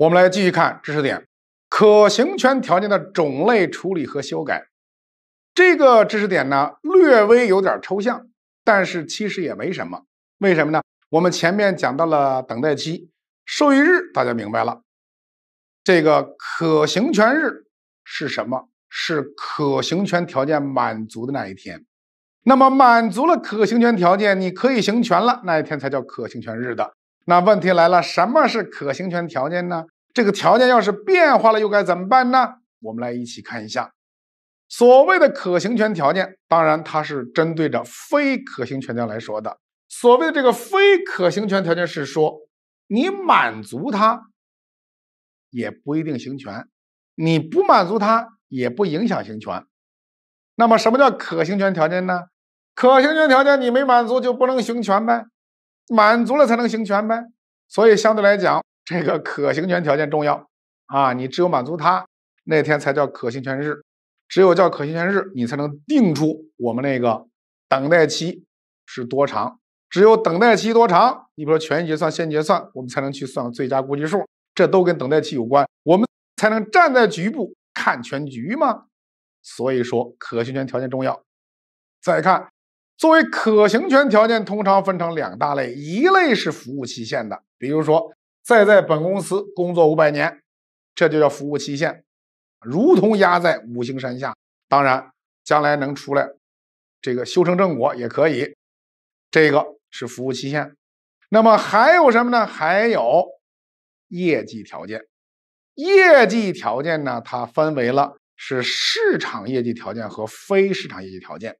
我们来继续看知识点，可行权条件的种类处理和修改，这个知识点呢略微有点抽象，但是其实也没什么。为什么呢？我们前面讲到了等待期、受益日，大家明白了。这个可行权日是什么？是可行权条件满足的那一天。那么满足了可行权条件，你可以行权了，那一天才叫可行权日的。那问题来了，什么是可行权条件呢？这个条件要是变化了，又该怎么办呢？我们来一起看一下，所谓的可行权条件，当然它是针对着非可行权条来说的。所谓的这个非可行权条件是说，你满足它也不一定行权，你不满足它也不影响行权。那么，什么叫可行权条件呢？可行权条件，你没满足就不能行权呗。满足了才能行权呗，所以相对来讲，这个可行权条件重要啊！你只有满足它，那天才叫可行权日。只有叫可行权日，你才能定出我们那个等待期是多长。只有等待期多长，你比如说权益结算、先结算，我们才能去算最佳估计数。这都跟等待期有关，我们才能站在局部看全局嘛。所以说，可行权条件重要。再看。作为可行权条件，通常分成两大类，一类是服务期限的，比如说再在本公司工作五百年，这就叫服务期限，如同压在五行山下，当然将来能出来，这个修成正果也可以，这个是服务期限。那么还有什么呢？还有业绩条件，业绩条件呢，它分为了是市场业绩条件和非市场业绩条件。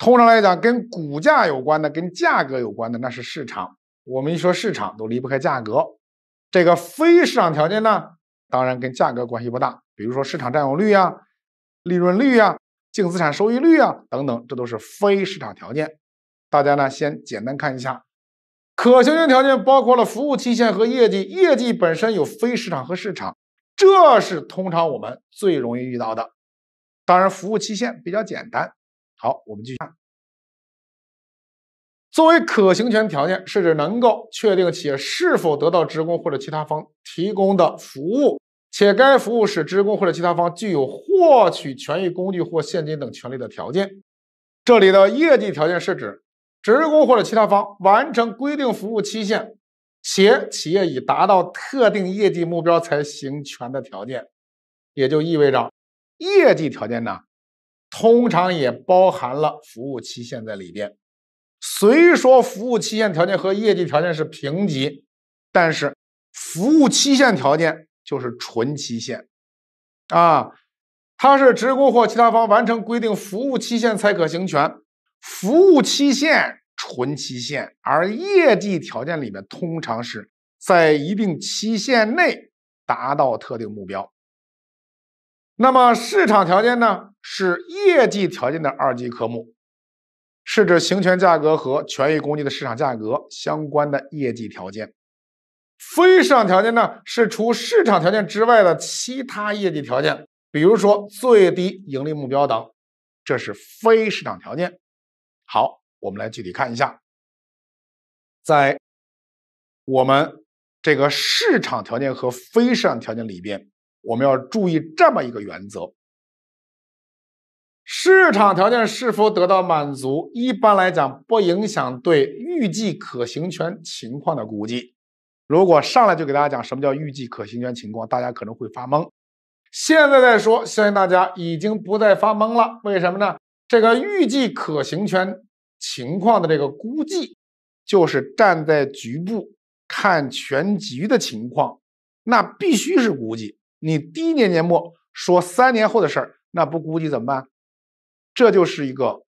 通常来讲，跟股价有关的、跟价格有关的，那是市场。我们一说市场，都离不开价格。这个非市场条件呢，当然跟价格关系不大。比如说市场占有率啊、利润率啊、净资产收益率啊等等，这都是非市场条件。大家呢，先简单看一下。可行性条件包括了服务期限和业绩，业绩本身有非市场和市场，这是通常我们最容易遇到的。当然，服务期限比较简单。好，我们继续。看。作为可行权条件，是指能够确定企业是否得到职工或者其他方提供的服务，且该服务使职工或者其他方具有获取权益工具或现金等权利的条件。这里的业绩条件是指职工或者其他方完成规定服务期限，且企业已达到特定业绩目标才行权的条件。也就意味着，业绩条件呢，通常也包含了服务期限在里边。虽说服务期限条件和业绩条件是平级，但是服务期限条件就是纯期限，啊，它是职工或其他方完成规定服务期限才可行权，服务期限纯期限，而业绩条件里面通常是在一定期限内达到特定目标。那么市场条件呢，是业绩条件的二级科目。是指行权价格和权益工具的市场价格相关的业绩条件，非市场条件呢是除市场条件之外的其他业绩条件，比如说最低盈利目标等，这是非市场条件。好，我们来具体看一下，在我们这个市场条件和非市场条件里边，我们要注意这么一个原则。市场条件是否得到满足，一般来讲不影响对预计可行权情况的估计。如果上来就给大家讲什么叫预计可行权情况，大家可能会发懵。现在再说，相信大家已经不再发懵了。为什么呢？这个预计可行权情况的这个估计，就是站在局部看全局的情况，那必须是估计。你第一年年末说三年后的事儿，那不估计怎么办？这就是一个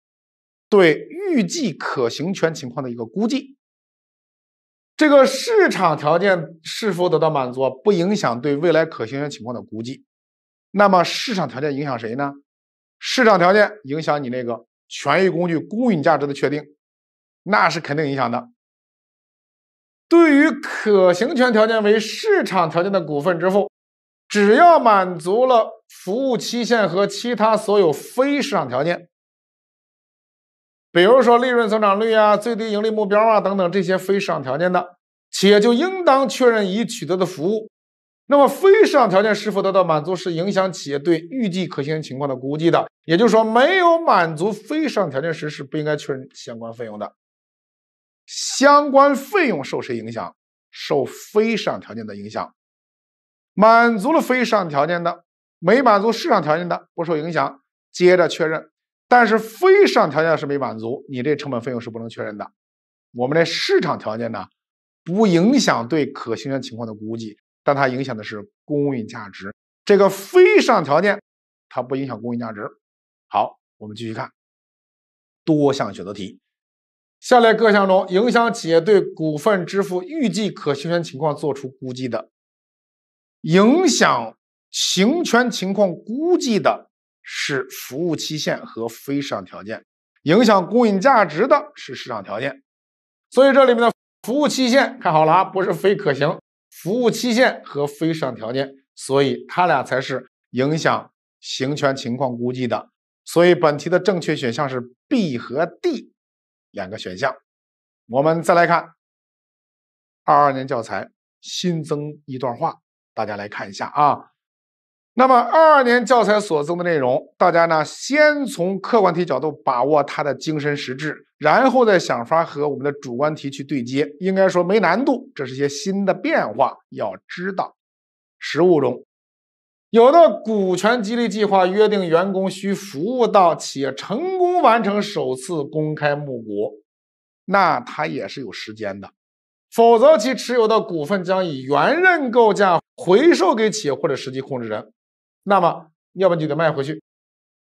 对预计可行权情况的一个估计。这个市场条件是否得到满足，不影响对未来可行权情况的估计。那么市场条件影响谁呢？市场条件影响你那个权益工具公允价值的确定，那是肯定影响的。对于可行权条件为市场条件的股份支付，只要满足了。服务期限和其他所有非市场条件，比如说利润增长率啊、最低盈利目标啊等等这些非市场条件的企业就应当确认已取得的服务。那么非市场条件是否得到满足，是影响企业对预计可行情况的估计的。也就是说，没有满足非市场条件时，是不应该确认相关费用的。相关费用受谁影响？受非市场条件的影响。满足了非市场条件的。没满足市场条件的不受影响，接着确认。但是非市场条件是没满足，你这成本费用是不能确认的。我们的市场条件呢，不影响对可行权情况的估计，但它影响的是公允价值。这个非市场条件它不影响公允价值。好，我们继续看多项选择题。下列各项中，影响企业对股份支付预计可行权情况做出估计的，影响。行权情况估计的是服务期限和非市场条件，影响供应价值的是市场条件，所以这里面的服务期限看好了啊，不是非可行服务期限和非市场条件，所以它俩才是影响行权情况估计的，所以本题的正确选项是 B 和 D 两个选项。我们再来看二二年教材新增一段话，大家来看一下啊。那么二二年教材所增的内容，大家呢先从客观题角度把握它的精神实质，然后再想法和我们的主观题去对接。应该说没难度，这是一些新的变化，要知道。实务中，有的股权激励计划约定员工需服务到企业成功完成首次公开募股，那它也是有时间的，否则其持有的股份将以原认购价回收给企业或者实际控制人。那么，要不然就得卖回去。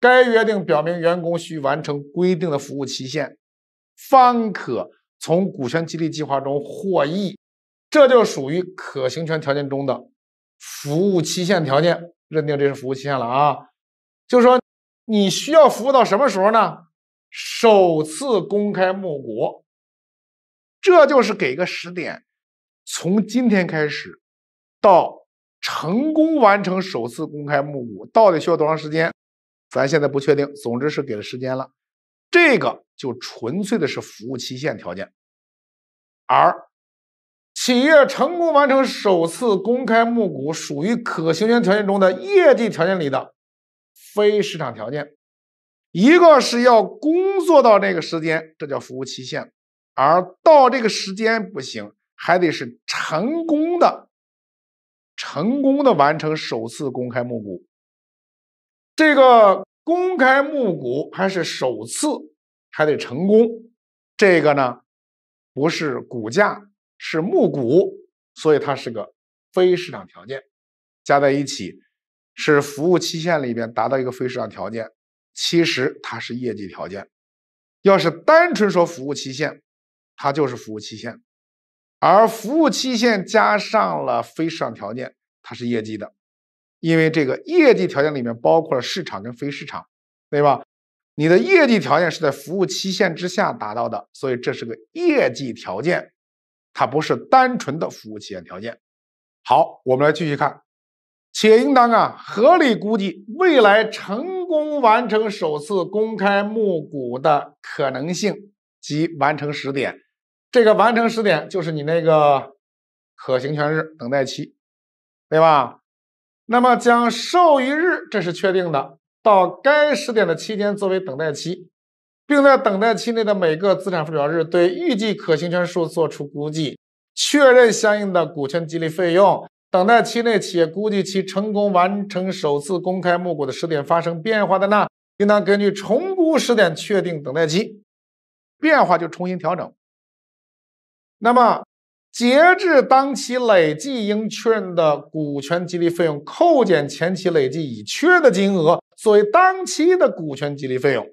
该约定表明，员工需完成规定的服务期限，方可从股权激励计划中获益。这就属于可行权条件中的服务期限条件，认定这是服务期限了啊。就说你需要服务到什么时候呢？首次公开募股，这就是给个时点，从今天开始到。成功完成首次公开募股到底需要多长时间？咱现在不确定。总之是给了时间了，这个就纯粹的是服务期限条件。而企业成功完成首次公开募股属于可行性条件中的业绩条件里的非市场条件，一个是要工作到这个时间，这叫服务期限；而到这个时间不行，还得是成功的。成功的完成首次公开募股，这个公开募股还是首次，还得成功。这个呢，不是股价，是募股，所以它是个非市场条件。加在一起，是服务期限里边达到一个非市场条件。其实它是业绩条件。要是单纯说服务期限，它就是服务期限。而服务期限加上了非市场条件，它是业绩的，因为这个业绩条件里面包括了市场跟非市场，对吧？你的业绩条件是在服务期限之下达到的，所以这是个业绩条件，它不是单纯的服务期限条件。好，我们来继续看，且应当啊合理估计未来成功完成首次公开募股的可能性及完成时点。这个完成时点就是你那个可行权日等待期，对吧？那么将授予日这是确定的，到该时点的期间作为等待期，并在等待期内的每个资产负债日对预计可行权数做出估计，确认相应的股权激励费用。等待期内企业估计其成功完成首次公开募股的时点发生变化的呢，应当根据重估时点确定等待期，变化就重新调整。那么，截至当期累计应确认的股权激励费用，扣减前期累计已确认的金额，作为当期的股权激励费用。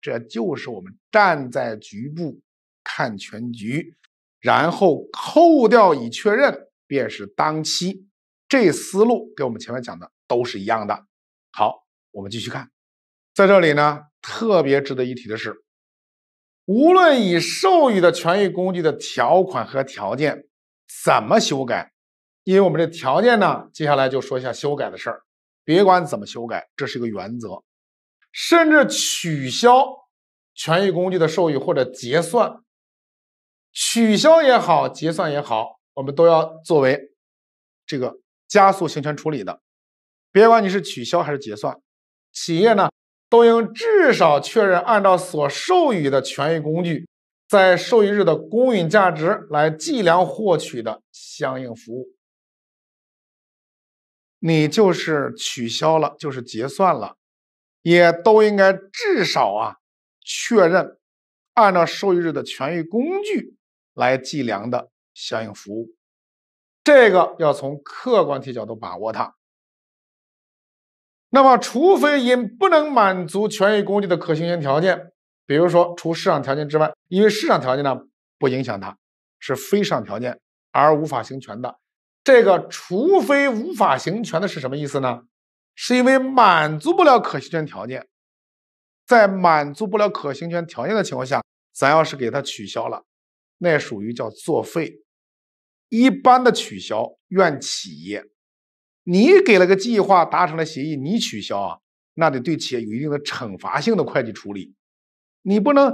这就是我们站在局部看全局，然后扣掉已确认，便是当期。这思路跟我们前面讲的都是一样的。好，我们继续看，在这里呢，特别值得一提的是。无论以授予的权益工具的条款和条件怎么修改，因为我们的条件呢，接下来就说一下修改的事儿。别管怎么修改，这是一个原则。甚至取消权益工具的授予或者结算，取消也好，结算也好，我们都要作为这个加速行权处理的。别管你是取消还是结算，企业呢？都应至少确认按照所授予的权益工具在授予日的公允价值来计量获取的相应服务。你就是取消了，就是结算了，也都应该至少啊确认按照授予日的权益工具来计量的相应服务。这个要从客观题角度把握它。那么，除非因不能满足权益工具的可行性条件，比如说除市场条件之外，因为市场条件呢不影响它，是非市场条件而无法行权的，这个除非无法行权的是什么意思呢？是因为满足不了可行权条件，在满足不了可行权条件的情况下，咱要是给它取消了，那属于叫作废，一般的取消愿企业。你给了个计划，达成了协议，你取消啊？那得对企业有一定的惩罚性的会计处理。你不能，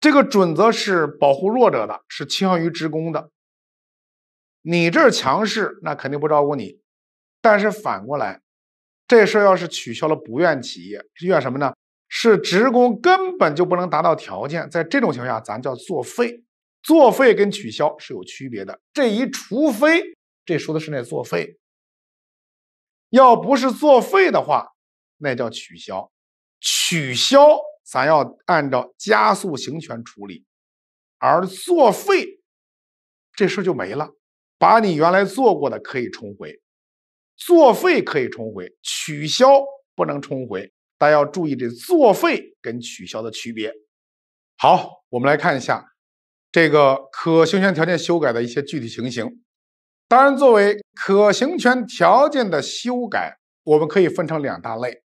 这个准则是保护弱者的，是倾向于职工的。你这儿强势，那肯定不照顾你。但是反过来，这事儿要是取消了，不愿企业怨什么呢？是职工根本就不能达到条件。在这种情况下，咱叫作废。作废跟取消是有区别的。这一除非，这说的是那作废。要不是作废的话，那叫取消。取消，咱要按照加速行权处理；而作废，这事就没了。把你原来做过的可以重回，作废可以重回，取消不能重回。大家要注意这作废跟取消的区别。好，我们来看一下这个可行权条件修改的一些具体情形。当然，作为可行权条件的修改，我们可以分成两大类。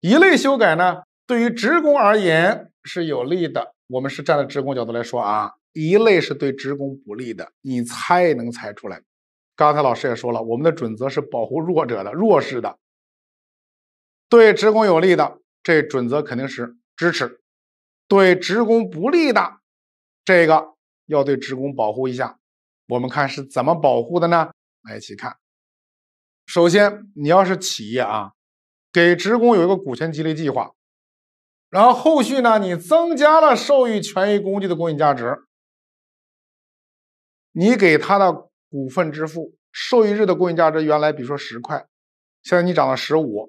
一类修改呢，对于职工而言是有利的，我们是站在职工角度来说啊。一类是对职工不利的，你猜能猜出来？刚才老师也说了，我们的准则是保护弱者的、弱势的。对职工有利的，这准则肯定是支持；对职工不利的，这个要对职工保护一下。我们看是怎么保护的呢？来一起看。首先，你要是企业啊，给职工有一个股权激励计划，然后后续呢，你增加了授予权益工具的公允价值，你给他的股份支付受益日的公允价值原来比如说十块，现在你涨到十五，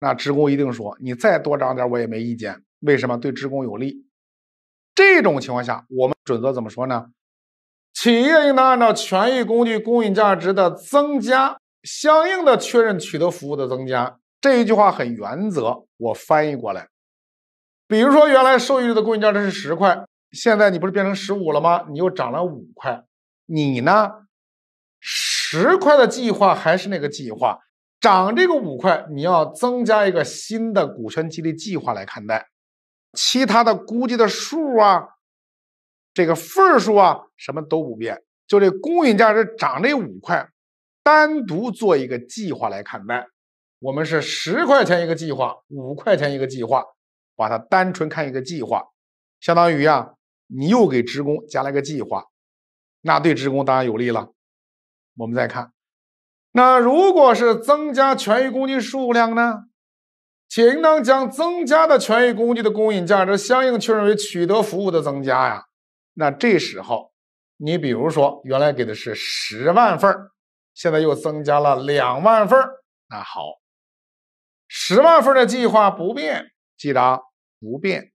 那职工一定说你再多涨点我也没意见。为什么？对职工有利。这种情况下，我们准则怎么说呢？企业应当按照权益工具公允价值的增加，相应的确认取得服务的增加。这一句话很原则，我翻译过来。比如说，原来受益率的公允价值是十块，现在你不是变成十五了吗？你又涨了五块。你呢，十块的计划还是那个计划，涨这个五块，你要增加一个新的股权激励计划来看待，其他的估计的数啊。这个份数啊，什么都不变，就这公允价值涨这五块，单独做一个计划来看待。我们是十块钱一个计划，五块钱一个计划，把它单纯看一个计划，相当于啊，你又给职工加了个计划，那对职工当然有利了。我们再看，那如果是增加权益工具数量呢？且应当将增加的权益工具的公允价值相应确认为取得服务的增加呀。那这时候，你比如说，原来给的是十万份现在又增加了两万份那好，十万份的计划不变，记得啊，不变。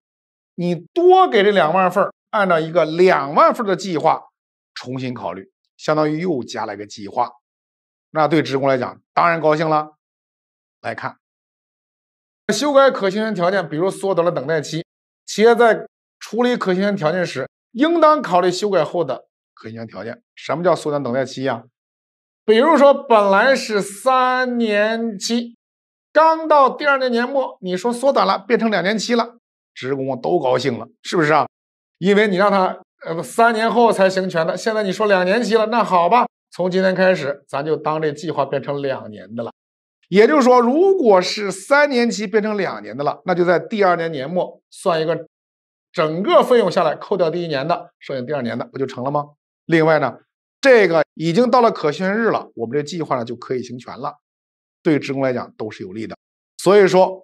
你多给这两万份按照一个两万份的计划重新考虑，相当于又加了个计划。那对职工来讲，当然高兴了。来看，修改可行性条件，比如缩短了等待期。企业在处理可行性条件时。应当考虑修改后的可行条件。什么叫缩短等待期呀？比如说，本来是三年期，刚到第二年年末，你说缩短了，变成两年期了，职工都高兴了，是不是啊？因为你让他呃不三年后才行权的，现在你说两年期了，那好吧，从今天开始，咱就当这计划变成两年的了。也就是说，如果是三年期变成两年的了，那就在第二年年末算一个。整个费用下来，扣掉第一年的，剩下第二年的不就成了吗？另外呢，这个已经到了可行日了，我们这计划呢就可以行权了，对职工来讲都是有利的。所以说，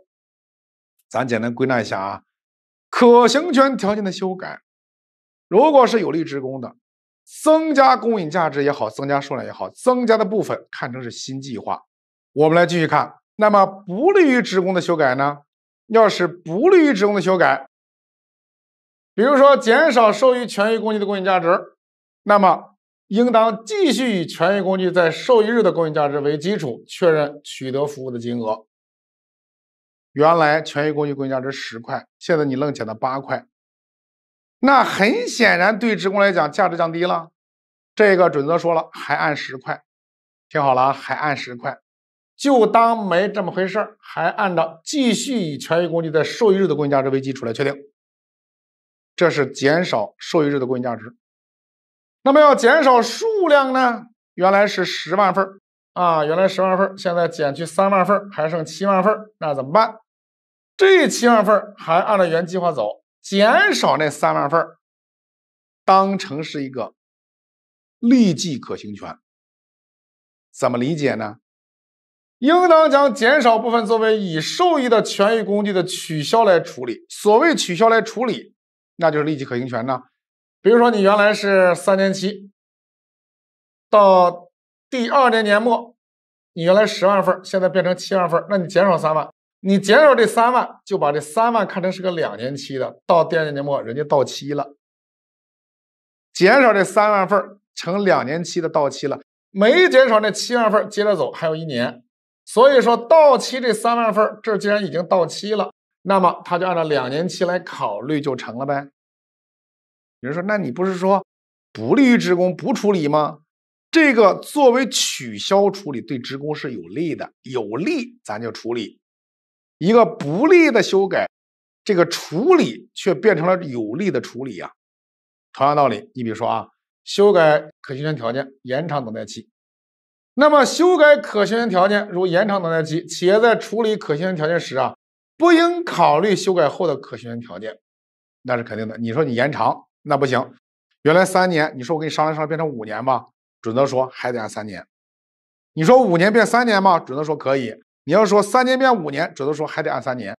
咱简单归纳一下啊，可行权条件的修改，如果是有利职工的，增加公允价值也好，增加数量也好，增加的部分看成是新计划。我们来继续看，那么不利于职工的修改呢？要是不利于职工的修改。比如说，减少授予权益工具的公允价值，那么应当继续以权益工具在受益日的公允价值为基础，确认取得服务的金额。原来权益工具公允价值十块，现在你愣减到八块，那很显然对职工来讲价值降低了。这个准则说了，还按十块，听好了，还按十块，就当没这么回事儿，还按照继续以权益工具在受益日的公允价值为基础来确定。这是减少受益日的公允价值。那么要减少数量呢？原来是十万份啊，原来十万份现在减去三万份，还剩七万份那怎么办？这七万份还按照原计划走，减少那三万份当成是一个立即可行权。怎么理解呢？应当将减少部分作为已受益的权益工具的取消来处理。所谓取消来处理。那就是利息可行权呢，比如说你原来是三年期，到第二年年末，你原来十万份现在变成七万份那你减少三万，你减少这三万，就把这三万看成是个两年期的，到第二年年末人家到期了，减少这三万份成两年期的到期了，没减少那七万份接着走还有一年，所以说到期这三万份这既然已经到期了。那么他就按照两年期来考虑就成了呗。有人说，那你不是说不利于职工不处理吗？这个作为取消处理对职工是有利的，有利咱就处理。一个不利的修改，这个处理却变成了有利的处理呀。同样道理，你比如说啊，修改可行性条件延长等待期。那么修改可行性条件如延长等待期，企业在处理可行性条件时啊。不应考虑修改后的可行性条件，那是肯定的。你说你延长那不行，原来三年，你说我跟你商量商量变成五年吧？准则说还得按三年。你说五年变三年吗？准则说可以。你要说三年变五年，准则说还得按三年。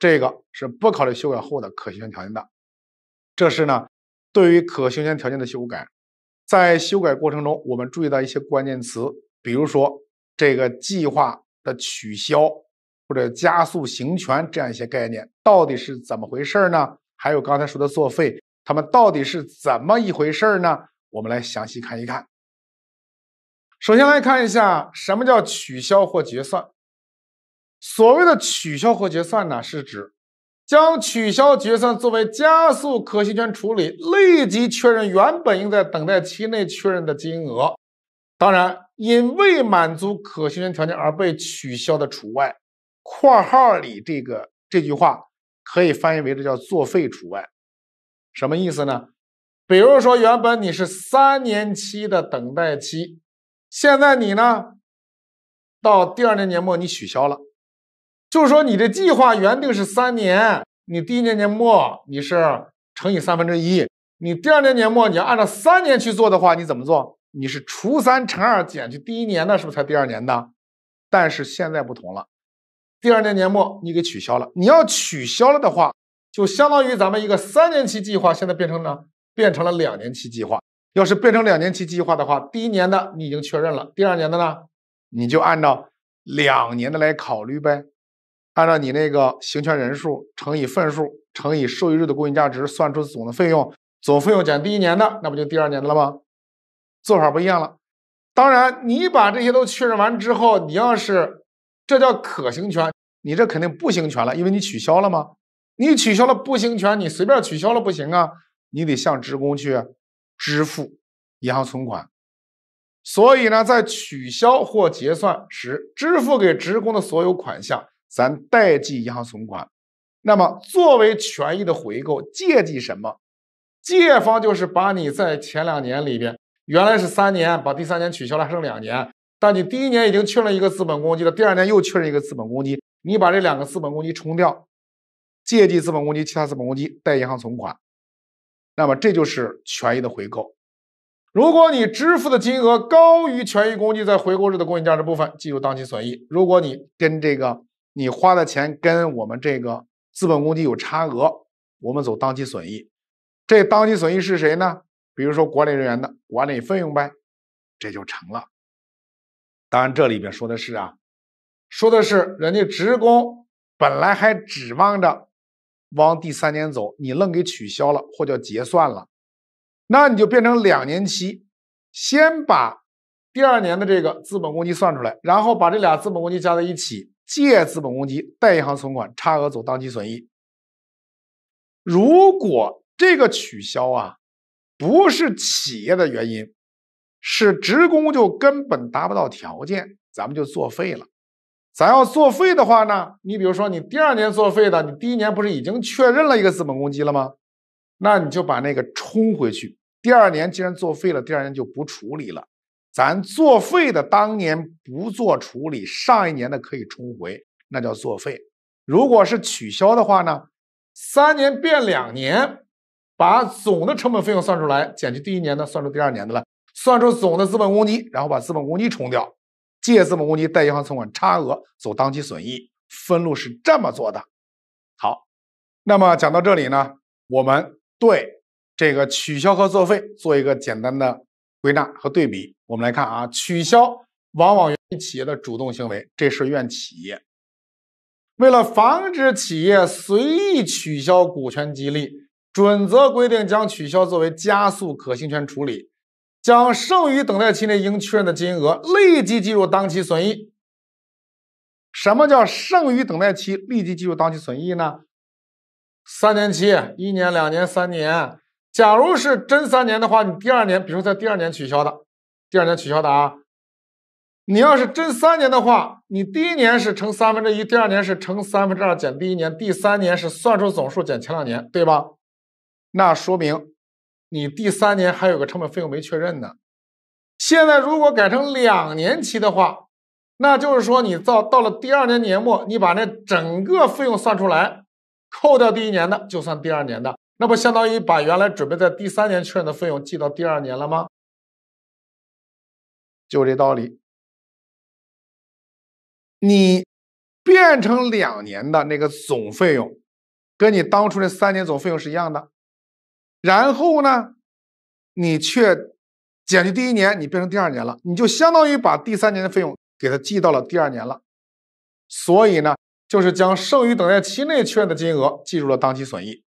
这个是不考虑修改后的可行性条件的。这是呢，对于可行性条件的修改，在修改过程中，我们注意到一些关键词，比如说这个计划的取消。或者加速行权这样一些概念到底是怎么回事呢？还有刚才说的作废，他们到底是怎么一回事呢？我们来详细看一看。首先来看一下什么叫取消或结算。所谓的取消或结算呢，是指将取消结算作为加速可行权处理，立即确认原本应在等待期内确认的金额，当然因未满足可行权条件而被取消的除外。括号里这个这句话可以翻译为“这叫作废除外”，什么意思呢？比如说，原本你是三年期的等待期，现在你呢，到第二年年末你取消了，就是说你的计划原定是三年，你第一年年末你是乘以三分之一，你第二年年末你要按照三年去做的话，你怎么做？你是除三乘二减去第一年的，是不是才第二年的？但是现在不同了。第二年年末你给取消了，你要取消了的话，就相当于咱们一个三年期计划，现在变成呢变成了两年期计划。要是变成两年期计划的话，第一年的你已经确认了，第二年的呢，你就按照两年的来考虑呗，按照你那个行权人数乘以份数乘以受益日的公允价值算出总的费用，总费用减第一年的，那不就第二年的了吗？做法不一样了。当然，你把这些都确认完之后，你要是。这叫可行权，你这肯定不行权了，因为你取消了吗？你取消了不行权，你随便取消了不行啊，你得向职工去支付银行存款。所以呢，在取消或结算时，支付给职工的所有款项，咱代记银行存款。那么，作为权益的回购，借记什么？借方就是把你在前两年里边，原来是三年，把第三年取消了，剩两年。那你第一年已经确认一个资本公积了，第二年又确认一个资本公积，你把这两个资本公积冲掉，借记资本公积，其他资本公积贷银行存款，那么这就是权益的回购。如果你支付的金额高于权益公积在回购日的公允价值部分，计入当期损益。如果你跟这个你花的钱跟我们这个资本公积有差额，我们走当期损益。这当期损益是谁呢？比如说管理人员的管理费用呗，这就成了。当然，这里边说的是啊，说的是人家职工本来还指望着往第三年走，你愣给取消了，或叫结算了，那你就变成两年期，先把第二年的这个资本公积算出来，然后把这俩资本公积加在一起，借资本公积，贷银行存款，差额走当期损益。如果这个取消啊，不是企业的原因。是职工就根本达不到条件，咱们就作废了。咱要作废的话呢，你比如说你第二年作废的，你第一年不是已经确认了一个资本公积了吗？那你就把那个冲回去。第二年既然作废了，第二年就不处理了。咱作废的当年不做处理，上一年的可以冲回，那叫作废。如果是取消的话呢，三年变两年，把总的成本费用算出来，减去第一年的，算出第二年的来。算出总的资本公积，然后把资本公积冲掉，借资本公积，贷银行存款，差额走当期损益。分录是这么做的。好，那么讲到这里呢，我们对这个取消和作废做一个简单的归纳和对比。我们来看啊，取消往往源于企业的主动行为，这是怨企业。为了防止企业随意取消股权激励，准则规定将取消作为加速可行权处理。将剩余等待期内应确认的金额立即计入当期损益。什么叫剩余等待期立即计入当期损益呢？三年期，一年、两年、三年。假如是真三年的话，你第二年，比如在第二年取消的，第二年取消的啊。你要是真三年的话，你第一年是乘三分之一，第二年是乘三分之二减第一年，第三年是算出总数减前两年，对吧？那说明。你第三年还有个成本费用没确认呢，现在如果改成两年期的话，那就是说你到到了第二年年末，你把那整个费用算出来，扣掉第一年的，就算第二年的，那不相当于把原来准备在第三年确认的费用记到第二年了吗？就这道理。你变成两年的那个总费用，跟你当初那三年总费用是一样的。然后呢，你却减去第一年，你变成第二年了，你就相当于把第三年的费用给它记到了第二年了。所以呢，就是将剩余等待期内确认的金额记入了当期损益。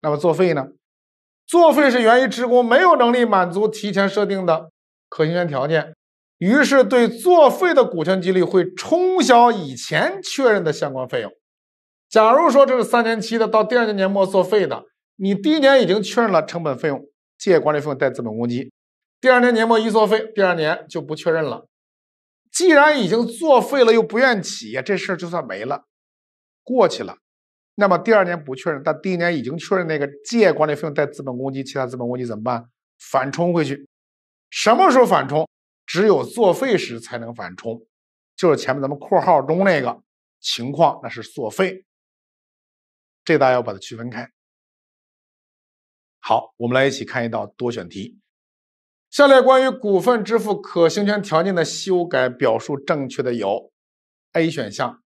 那么作废呢？作废是源于职工没有能力满足提前设定的可行权条件，于是对作废的股权激励会冲销以前确认的相关费用。假如说这是三年期的，到第二年年末作废的。你第一年已经确认了成本费用，借管理费用带资本公积，第二年年末一作废，第二年就不确认了。既然已经作废了，又不愿起，这事儿就算没了，过去了。那么第二年不确认，但第一年已经确认那个借管理费用带资本公积，其他资本公积怎么办？反冲回去。什么时候反冲？只有作废时才能反冲，就是前面咱们括号中那个情况，那是作废。这大家要把它区分开。好，我们来一起看一道多选题。下列关于股份支付可行权条件的修改表述正确的有：A 选项，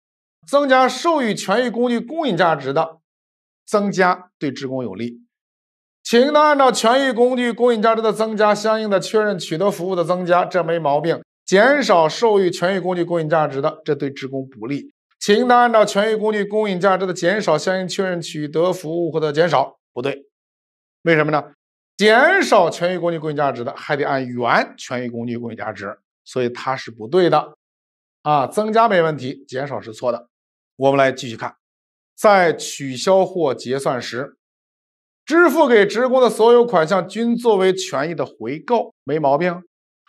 增加授予权益工具公允价值的，增加对职工有利，请应当按照权益工具公允价值的增加相应的确认取得服务的增加，这没毛病。减少授予权益工具公允价值的，这对职工不利，请应当按照权益工具公允价值的减少相应确认取得服务或者减少，不对。为什么呢？减少权益工具公允价值的还得按原权益工具公允价值，所以它是不对的啊。增加没问题，减少是错的。我们来继续看，在取消或结算时，支付给职工的所有款项均作为权益的回购，没毛病。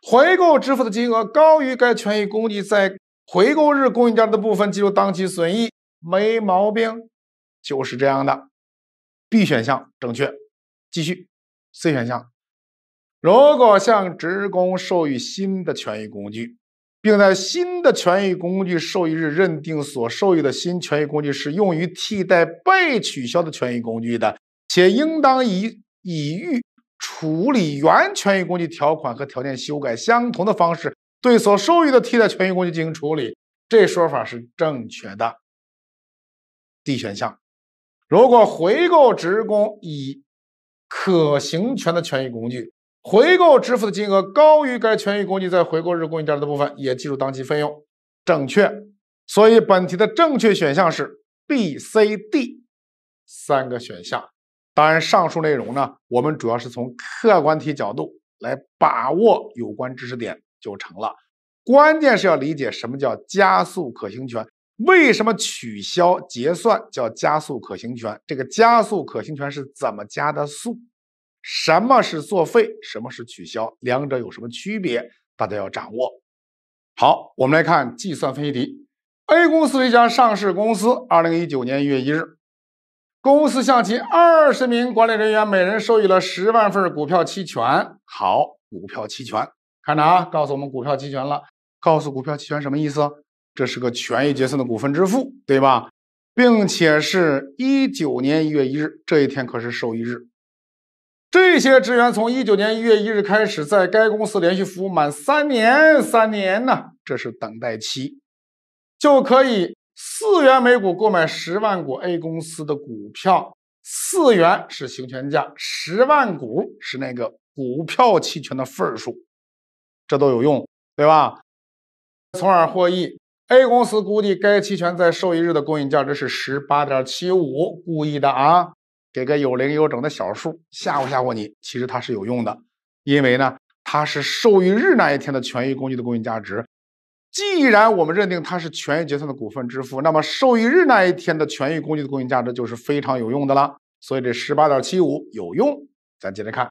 回购支付的金额高于该权益工具在回购日公允价值的部分，计入当期损益，没毛病。就是这样的，B 选项正确。继续，C 选项，如果向职工授予新的权益工具，并在新的权益工具授予日认定所授予的新权益工具是用于替代被取消的权益工具的，且应当以已预处理原权益工具条款和条件修改相同的方式对所授予的替代权益工具进行处理，这说法是正确的。D 选项，如果回购职工以可行权的权益工具回购支付的金额高于该权益工具在回购日供应价值的部分，也计入当期费用。正确，所以本题的正确选项是 B、C、D 三个选项。当然，上述内容呢，我们主要是从客观题角度来把握有关知识点就成了。关键是要理解什么叫加速可行权。为什么取消结算叫加速可行权？这个加速可行权是怎么加的速？什么是作废？什么是取消？两者有什么区别？大家要掌握。好，我们来看计算分析题。A 公司是一家上市公司，二零一九年一月一日，公司向其二十名管理人员每人授予了十万份股票期权。好，股票期权，看着啊，告诉我们股票期权了。告诉股票期权什么意思？这是个权益结算的股份支付，对吧？并且是一九年一月一日，这一天可是受益日。这些职员从一九年一月一日开始，在该公司连续服务满三年，三年呢，这是等待期，就可以四元每股购买十万股 A 公司的股票。四元是行权价，十万股是那个股票期权的份数，这都有用，对吧？从而获益。A 公司估计该期权在受益日的公允价值是十八点七五，故意的啊，给个有零有整的小数吓唬吓唬你。其实它是有用的，因为呢，它是受益日那一天的权益工具的公允价值。既然我们认定它是权益结算的股份支付，那么受益日那一天的权益工具的公允价值就是非常有用的了。所以这十八点七五有用。咱接着看，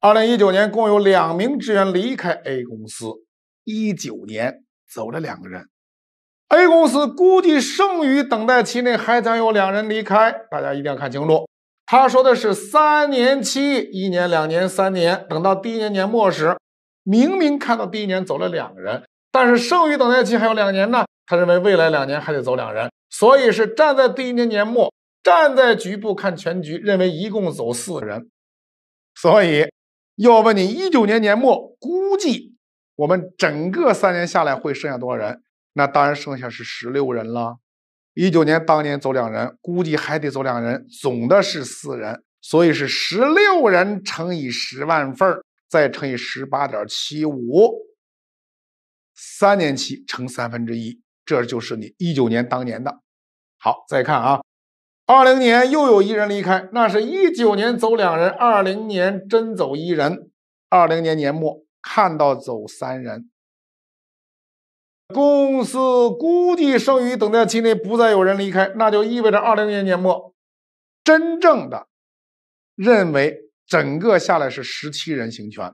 二零一九年共有两名职员离开 A 公司，一九年走了两个人。A 公司估计剩余等待期内还将有两人离开，大家一定要看清楚。他说的是三年期，一年、两年、三年，等到第一年年末时，明明看到第一年走了两个人，但是剩余等待期还有两年呢。他认为未来两年还得走两人，所以是站在第一年年末，站在局部看全局，认为一共走四人。所以，又问你：一九年年末估计我们整个三年下来会剩下多少人？那当然剩下是十六人了，一九年当年走两人，估计还得走两人，总的是四人，所以是十六人乘以十万份再乘以十八点七五，三年期乘三分之一，这就是你一九年当年的。好，再看啊，二零年又有一人离开，那是一九年走两人，二零年真走一人，二零年年末看到走三人。公司估计剩余等待期内不再有人离开，那就意味着20年年末，真正的认为整个下来是17人行权。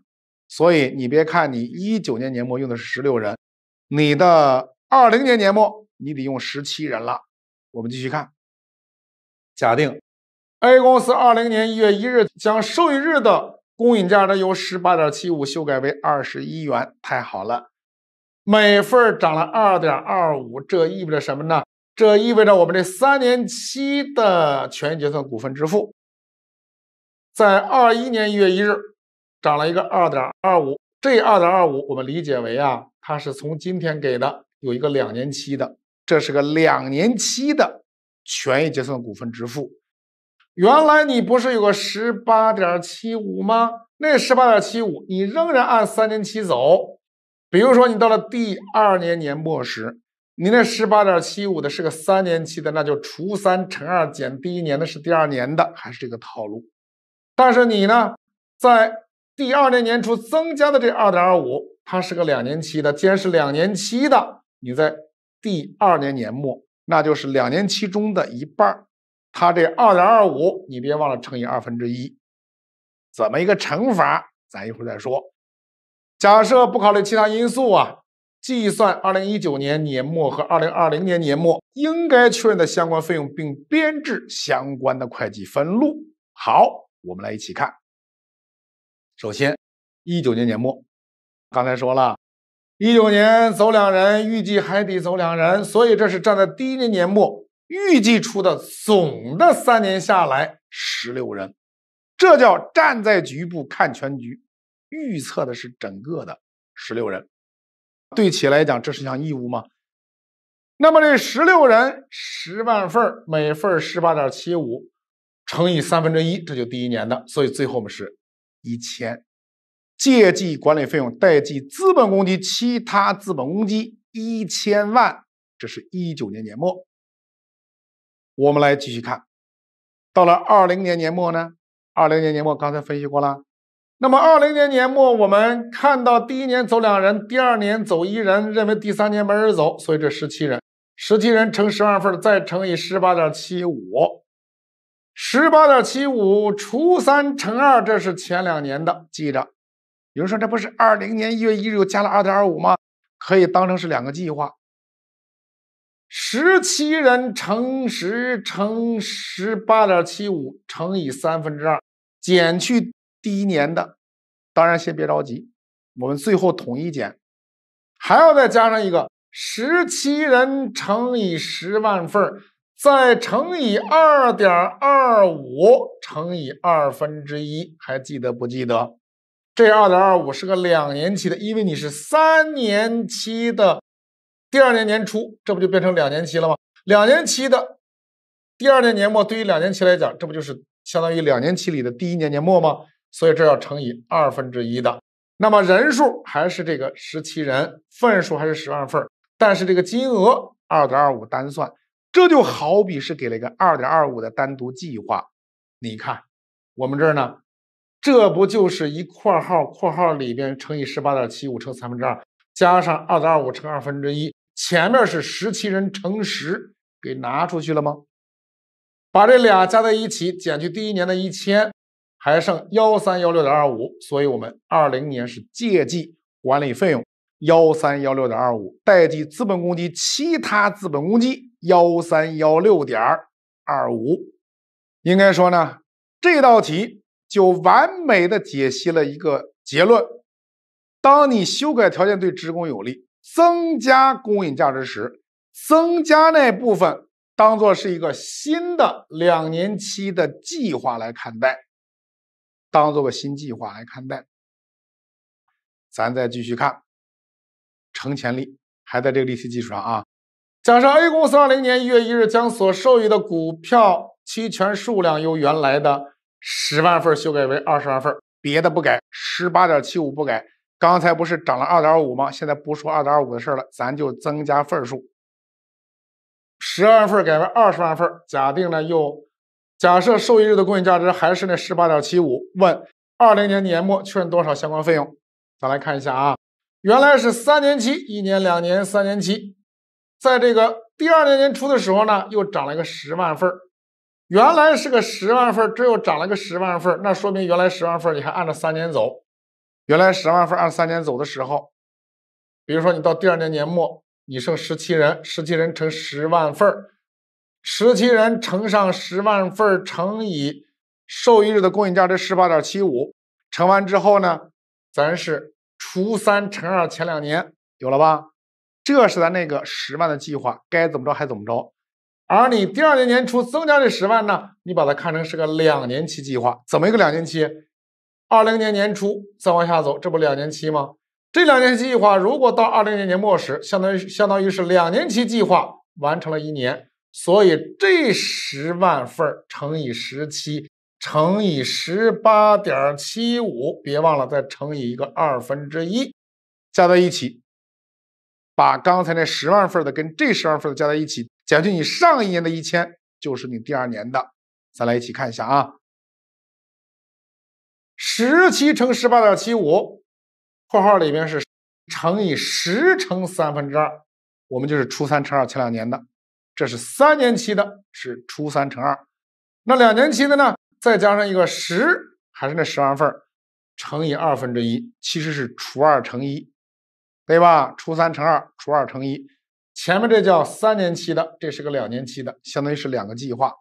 所以你别看你19年年末用的是16人，你的20年年末你得用17人了。我们继续看，假定 A 公司20年1月1日将授予日的公允价值由18.75修改为21元，太好了。每份涨了二点二五，这意味着什么呢？这意味着我们这三年期的权益结算股份支付，在二一年一月一日涨了一个二点二五。这二点二五我们理解为啊，它是从今天给的，有一个两年期的，这是个两年期的权益结算股份支付。原来你不是有个十八点七五吗？那十八点七五你仍然按三年期走。比如说，你到了第二年年末时，你那十八点七五的是个三年期的，那就除三乘二减第一年的是第二年的，还是这个套路。但是你呢，在第二年年初增加的这二点二五，它是个两年期的。既然是两年期的，你在第二年年末，那就是两年期中的一半它这二点二五，你别忘了乘以二分之一。怎么一个乘法，咱一会儿再说。假设不考虑其他因素啊，计算二零一九年年末和二零二零年年末应该确认的相关费用，并编制相关的会计分录。好，我们来一起看。首先，一九年年末，刚才说了，一九年走两人，预计还得走两人，所以这是站在第一年年末预计出的总的三年下来十六人，这叫站在局部看全局。预测的是整个的十六人，对企业来讲，这是一项义务吗？那么这十六人十万份每份十八点七五乘以三分之一，这就第一年的。所以最后我们是一千，借记管理费用，贷记资本公积，其他资本公积一千万。这是一九年年末，我们来继续看，到了二零年年末呢？二零年年末刚才分析过了。那么二零年年末，我们看到第一年走两人，第二年走一人，认为第三年没人走，所以这十七人，十七人乘十二份，再乘以十八点七五，十八点七五除三乘二，这是前两年的，记着。有人说这不是二零年一月一日又加了二点二五吗？可以当成是两个计划。十七人乘十乘十八点七五乘以三分之二，减去。第一年的，当然先别着急，我们最后统一减，还要再加上一个十七人乘以十万份，再乘以二点二五乘以二分之一，还记得不记得？这二点二五是个两年期的，因为你是三年期的，第二年年初，这不就变成两年期了吗？两年期的第二年年末，对于两年期来讲，这不就是相当于两年期里的第一年年末吗？所以这要乘以二分之一的，那么人数还是这个十七人，份数还是十万份但是这个金额二点二五单算，这就好比是给了一个二点二五的单独计划。你看，我们这儿呢，这不就是一括号括号里边乘以十八点七五乘三分之二，加上二点二五乘二分之一，前面是十七人乘十给拿出去了吗？把这俩加在一起，减去第一年的一千。还剩幺三幺六点二五，所以我们二零年是借记管理费用幺三幺六点二五，贷记资本公积其他资本公积幺三幺六点二五。应该说呢，这道题就完美的解析了一个结论：当你修改条件对职工有利，增加公允价值时，增加那部分当做是一个新的两年期的计划来看待。当做个新计划来看待，咱再继续看承潜力，还在这个利息基础上啊。假设 A 公司二零年一月一日将所授予的股票期权数量由原来的十万份修改为二十万份，别的不改，十八点七五不改。刚才不是涨了二点五吗？现在不说二点五的事了，咱就增加份数，十万份改为二十万份。假定呢又。假设受益日的公允价值还是那十八点七五，问二零年年末确认多少相关费用？咱来看一下啊，原来是三年期，一年、两年、三年期，在这个第二年年初的时候呢，又涨了个十万份原来是个十万份这又涨了个十万份那说明原来十万份你还按照三年走。原来十万份按三年走的时候，比如说你到第二年年末，你剩十七人，十七人乘十万份十七人乘上十万份乘以受益日的供应价，值十八点七五，乘完之后呢，咱是除三乘二，前两年有了吧？这是咱那个十万的计划，该怎么着还怎么着。而你第二年年初增加这十万呢，你把它看成是个两年期计划，怎么一个两年期？二零年年初再往下走，这不两年期吗？这两年期计划如果到二零年年末时，相当于相当于是两年期计划完成了一年。所以这十万份乘以十七乘以十八点七五，别忘了再乘以一个二分之一，加在一起，把刚才那十万份的跟这十万份的加在一起，减去你上一年的一千，就是你第二年的。再来一起看一下啊，十七乘十八点七五，括号里面是乘以十乘三分之二，我们就是初三乘二前两年的。这是三年期的，是初三乘二，那两年期的呢？再加上一个十，还是那十万份乘以二分之一，其实是除二乘一，对吧？初三乘二，除二乘一，前面这叫三年期的，这是个两年期的，相当于是两个计划，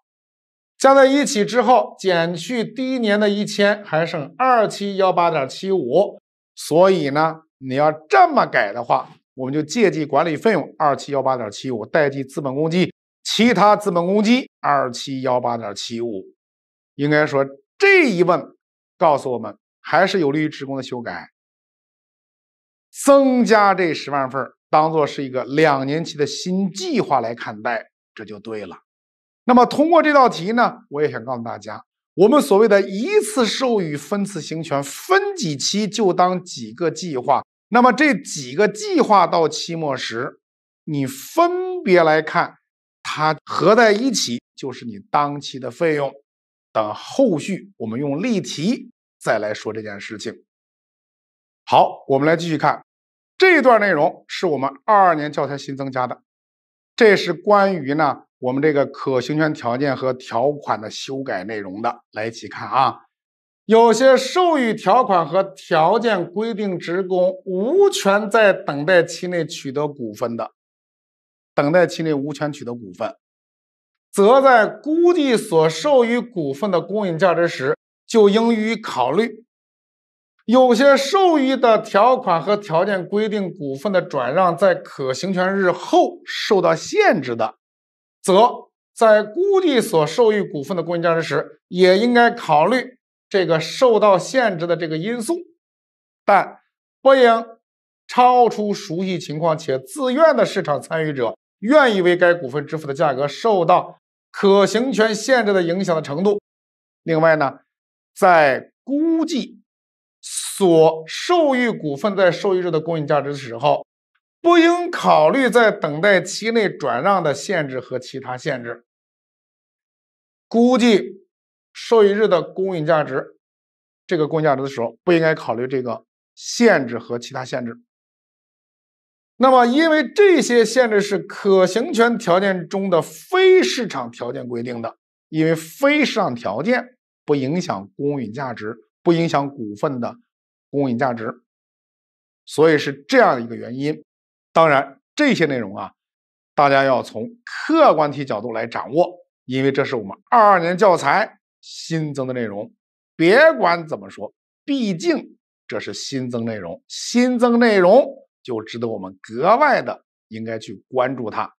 加在一起之后减去第一年的一千，还剩二七幺八点七五，所以呢，你要这么改的话。我们就借记管理费用二七幺八点七五，代记资本公积其他资本公积二七幺八点七五。应该说这一问告诉我们，还是有利于职工的修改，增加这十万份，当做是一个两年期的新计划来看待，这就对了。那么通过这道题呢，我也想告诉大家，我们所谓的一次授予分次行权，分几期就当几个计划。那么这几个计划到期末时，你分别来看，它合在一起就是你当期的费用。等后续我们用例题再来说这件事情。好，我们来继续看，这段内容是我们二二年教材新增加的，这是关于呢我们这个可行权条件和条款的修改内容的，来一起看啊。有些授予条款和条件规定，职工无权在等待期内取得股份的，等待期内无权取得股份，则在估计所授予股份的公允价值时，就应予以考虑。有些授予的条款和条件规定，股份的转让在可行权日后受到限制的，则在估计所授予股份的公允价值时，也应该考虑。这个受到限制的这个因素，但不应超出熟悉情况且自愿的市场参与者愿意为该股份支付的价格受到可行权限制的影响的程度。另外呢，在估计所受益股份在受益日的公允价值的时候，不应考虑在等待期内转让的限制和其他限制。估计。受益日的公允价值，这个公允价值的时候不应该考虑这个限制和其他限制。那么，因为这些限制是可行权条件中的非市场条件规定的，因为非市场条件不影响公允价值，不影响股份的公允价值，所以是这样一个原因。当然，这些内容啊，大家要从客观题角度来掌握，因为这是我们二二年教材。新增的内容，别管怎么说，毕竟这是新增内容，新增内容就值得我们格外的应该去关注它。